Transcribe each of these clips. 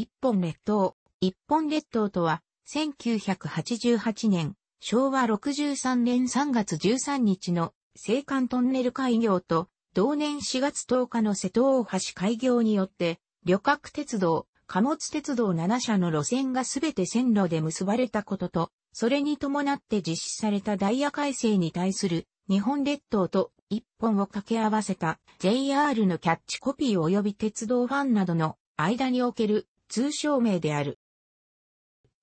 一本列島。一本列島とは、1988年、昭和63年3月13日の青函トンネル開業と、同年4月10日の瀬戸大橋開業によって、旅客鉄道、貨物鉄道7社の路線がすべて線路で結ばれたことと、それに伴って実施されたダイヤ改正に対する日本列島と一本を掛け合わせた JR のキャッチコピー及び鉄道ファンなどの間における通称名である。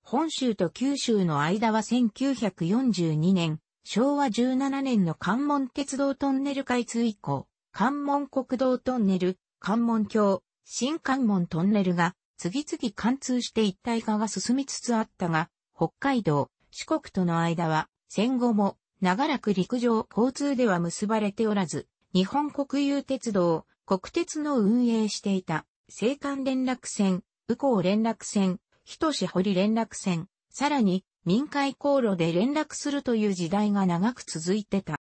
本州と九州の間は1942年、昭和17年の関門鉄道トンネル開通以降、関門国道トンネル、関門橋、新関門トンネルが次々貫通して一体化が進みつつあったが、北海道、四国との間は戦後も長らく陸上交通では結ばれておらず、日本国有鉄道、国鉄の運営していた青函連絡船宇港連絡船、人志堀連絡船、さらに民海航路で連絡するという時代が長く続いてた。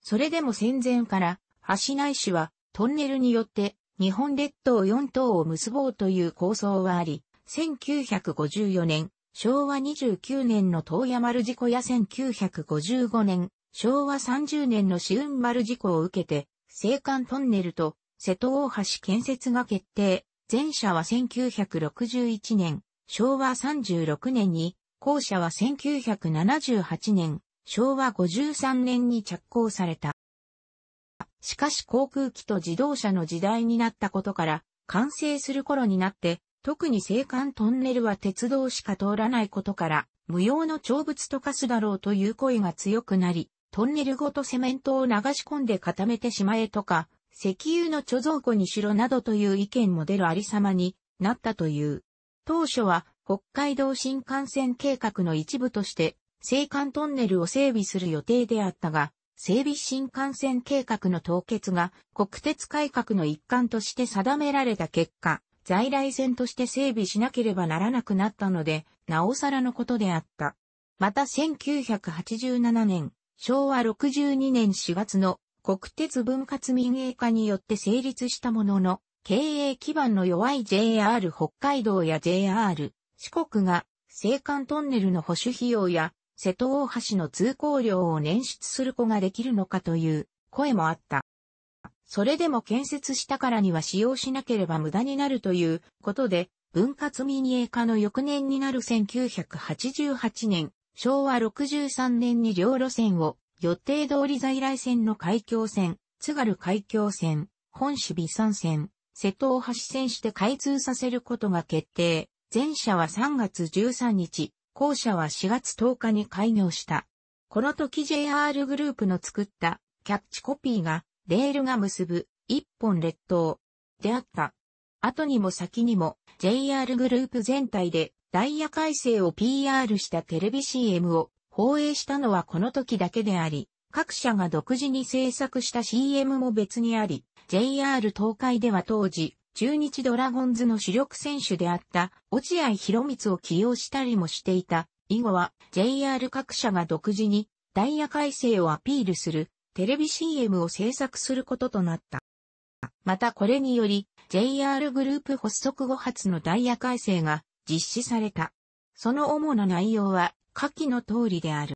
それでも戦前から橋内市はトンネルによって日本列島4島を結ぼうという構想はあり、1954年、昭和29年の東山丸事故や1955年、昭和30年の紫雲丸事故を受けて、青函トンネルと瀬戸大橋建設が決定。前者は1961年、昭和36年に、後者は1978年、昭和53年に着工された。しかし航空機と自動車の時代になったことから、完成する頃になって、特に青函トンネルは鉄道しか通らないことから、無用の長物と化すだろうという声が強くなり、トンネルごとセメントを流し込んで固めてしまえとか、石油の貯蔵庫にしろなどという意見も出るありさまになったという。当初は北海道新幹線計画の一部として青函トンネルを整備する予定であったが、整備新幹線計画の凍結が国鉄改革の一環として定められた結果、在来線として整備しなければならなくなったので、なおさらのことであった。また1987年、昭和62年4月の国鉄分割民営化によって成立したものの、経営基盤の弱い JR 北海道や JR 四国が青函トンネルの保守費用や瀬戸大橋の通行料を捻出する子ができるのかという声もあった。それでも建設したからには使用しなければ無駄になるということで、分割民営化の翌年になる1988年、昭和63年に両路線を予定通り在来線の海峡線、津軽海峡線、本市備山線、瀬戸大橋線して開通させることが決定。前者は3月13日、後者は4月10日に開業した。この時 JR グループの作ったキャッチコピーが、レールが結ぶ、一本列島、であった。後にも先にも JR グループ全体でダイヤ改正を PR したテレビ CM を放映したのはこの時だけであり、各社が独自に制作した CM も別にあり、JR 東海では当時、中日ドラゴンズの主力選手であった落合博光を起用したりもしていた。以後は JR 各社が独自にダイヤ改正をアピールするテレビ CM を制作することとなった。またこれにより JR グループ発足後初のダイヤ改正が実施された。その主な内容は下記の通りである。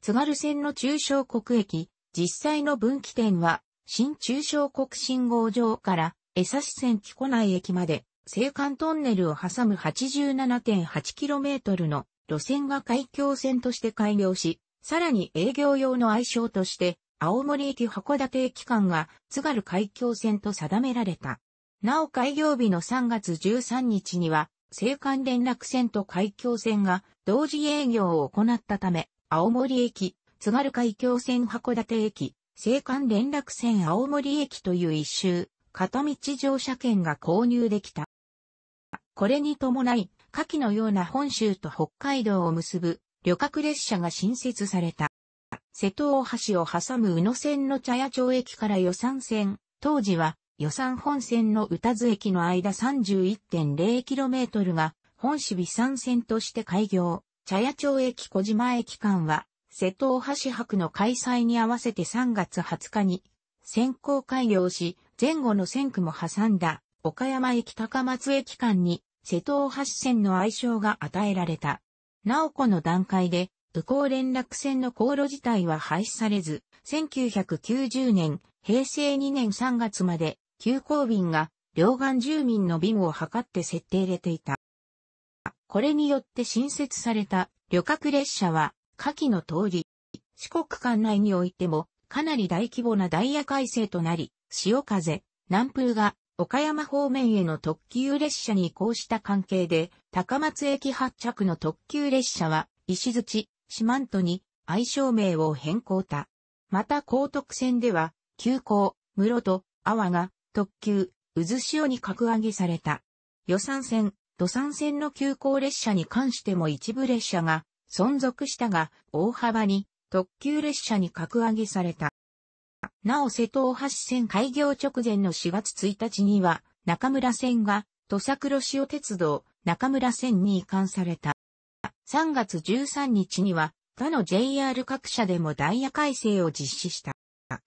津軽線の中小国駅、実際の分岐点は、新中小国信号場から、江差線木古内駅まで、青函トンネルを挟む 87.8km の路線が海峡線として開業し、さらに営業用の愛称として、青森駅函館駅間が津軽海峡線と定められた。なお開業日の3月13日には、青函連絡船と海峡線が同時営業を行ったため、青森駅、津軽海峡線函館駅、青函連絡船青森駅という一周、片道乗車券が購入できた。これに伴い、下記のような本州と北海道を結ぶ旅客列車が新設された。瀬戸大橋を挟む宇野線の茶屋町駅から予算線、当時は予算本線の宇多津駅の間 31.0km が、本市備山線として開業。茶屋町駅小島駅間は、瀬戸大橋博の開催に合わせて3月20日に、先行開業し、前後の線区も挟んだ、岡山駅高松駅間に、瀬戸大橋線の愛称が与えられた。なおこの段階で、宇高連絡線の航路自体は廃止されず、1990年、平成2年3月まで、急行便が両岸住民の便を図って設定れていた。これによって新設された旅客列車は下記の通り、四国間内においてもかなり大規模なダイヤ改正となり、潮風、南風が岡山方面への特急列車に移行した関係で、高松駅発着の特急列車は石槌、四万十に愛称名を変更た。また高徳線では、急行、室戸、阿波が特急、渦潮に格上げされた。予算線、土産線の急行列車に関しても一部列車が存続したが、大幅に特急列車に格上げされた。なお瀬戸大橋線開業直前の4月1日には、中村線が土佐黒潮鉄道中村線に移管された。3月13日には他の JR 各社でもダイヤ改正を実施した。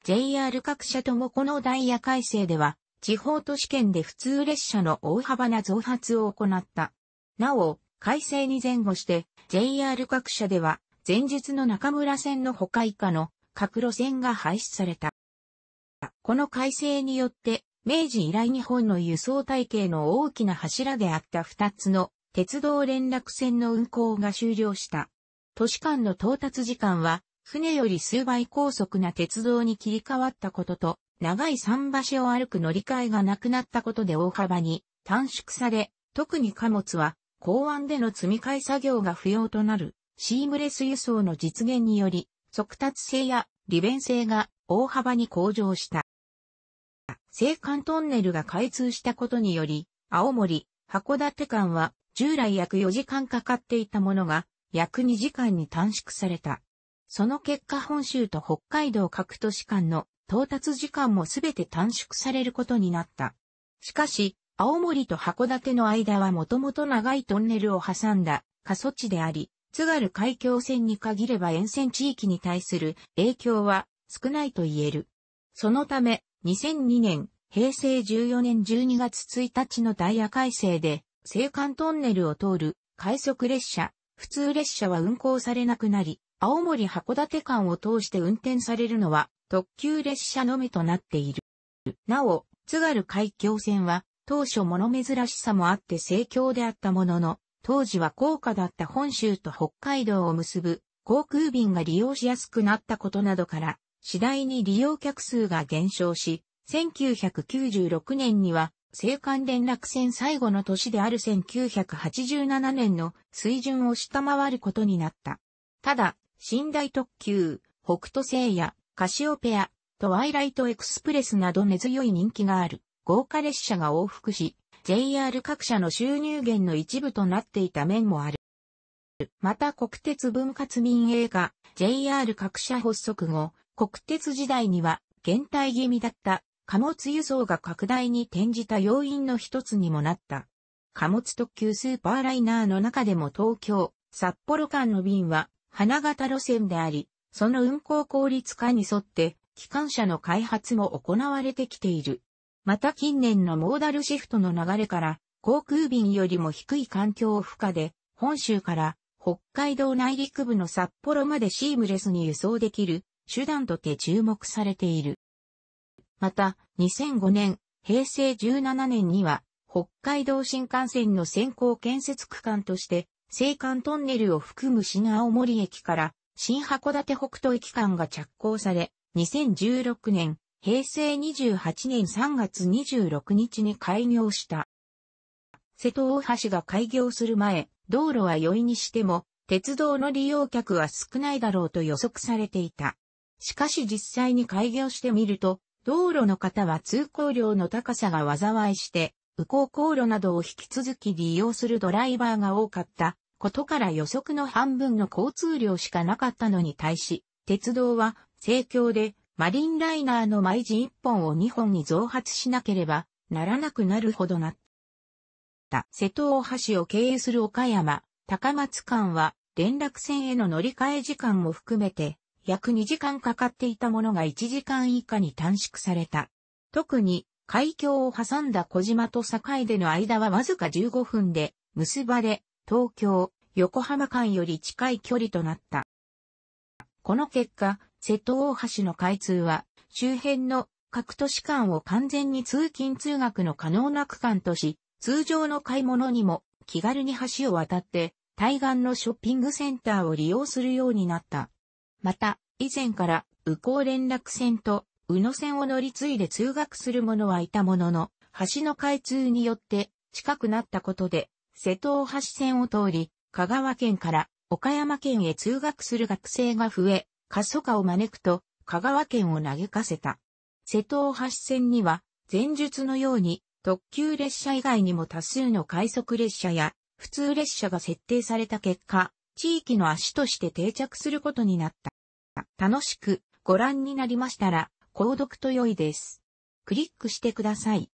JR 各社ともこのダイヤ改正では、地方都市圏で普通列車の大幅な増発を行った。なお、改正に前後して、JR 各社では、前日の中村線の他以下の各路線が廃止された。この改正によって、明治以来日本の輸送体系の大きな柱であった2つの鉄道連絡線の運行が終了した。都市間の到達時間は船より数倍高速な鉄道に切り替わったことと、長い桟橋を歩く乗り換えがなくなったことで大幅に短縮され、特に貨物は港湾での積み替え作業が不要となるシームレス輸送の実現により、速達性や利便性が大幅に向上した。青函トンネルが開通したことにより、青森、函館間は従来約4時間かかっていたものが約2時間に短縮された。その結果本州と北海道各都市間の到達時間もすべて短縮されることになった。しかし、青森と函館の間はもともと長いトンネルを挟んだ過疎地であり、津軽海峡線に限れば沿線地域に対する影響は少ないと言える。そのため、2002年、平成14年12月1日のダイヤ改正で、青函トンネルを通る快速列車、普通列車は運行されなくなり、青森函館間を通して運転されるのは特急列車のみとなっている。なお、津軽海峡線は当初物珍しさもあって盛況であったものの、当時は高価だった本州と北海道を結ぶ航空便が利用しやすくなったことなどから、次第に利用客数が減少し、1996年には、青函連絡船最後の年である1987年の水準を下回ることになった。ただ、寝台特急、北斗星や、カシオペア、トワイライトエクスプレスなど根強い人気がある、豪華列車が往復し、JR 各社の収入源の一部となっていた面もある。また国鉄分割民営化、JR 各社発足後、国鉄時代には、減退気味だった貨物輸送が拡大に転じた要因の一つにもなった。貨物特急スーパーライナーの中でも東京、札幌間の便は花形路線であり、その運行効率化に沿って、機関車の開発も行われてきている。また近年のモーダルシフトの流れから、航空便よりも低い環境負荷で、本州から北海道内陸部の札幌までシームレスに輸送できる手段とて注目されている。また、2005年、平成17年には、北海道新幹線の先行建設区間として、青函トンネルを含む新青森駅から新函館北斗駅間が着工され、2016年、平成28年3月26日に開業した。瀬戸大橋が開業する前、道路は良いにしても、鉄道の利用客は少ないだろうと予測されていた。しかし実際に開業してみると、道路の方は通行量の高さが災いして、右行航路などを引き続き利用するドライバーが多かったことから予測の半分の交通量しかなかったのに対し、鉄道は盛況でマリンライナーの毎時1本を2本に増発しなければならなくなるほどなった。瀬戸大橋を経営する岡山、高松間は連絡船への乗り換え時間も含めて約2時間かかっていたものが1時間以下に短縮された。特に海峡を挟んだ小島と境での間はわずか15分で結ばれ、東京、横浜間より近い距離となった。この結果、瀬戸大橋の開通は、周辺の各都市間を完全に通勤通学の可能な区間とし、通常の買い物にも気軽に橋を渡って、対岸のショッピングセンターを利用するようになった。また、以前から宇高連絡船と宇野線を乗り継いで通学する者はいたものの、橋の開通によって近くなったことで、瀬戸大橋線を通り、香川県から岡山県へ通学する学生が増え、過疎化を招くと、香川県を嘆かせた。瀬戸大橋線には、前述のように、特急列車以外にも多数の快速列車や、普通列車が設定された結果、地域の足として定着することになった。楽しくご覧になりましたら、購読と良いです。クリックしてください。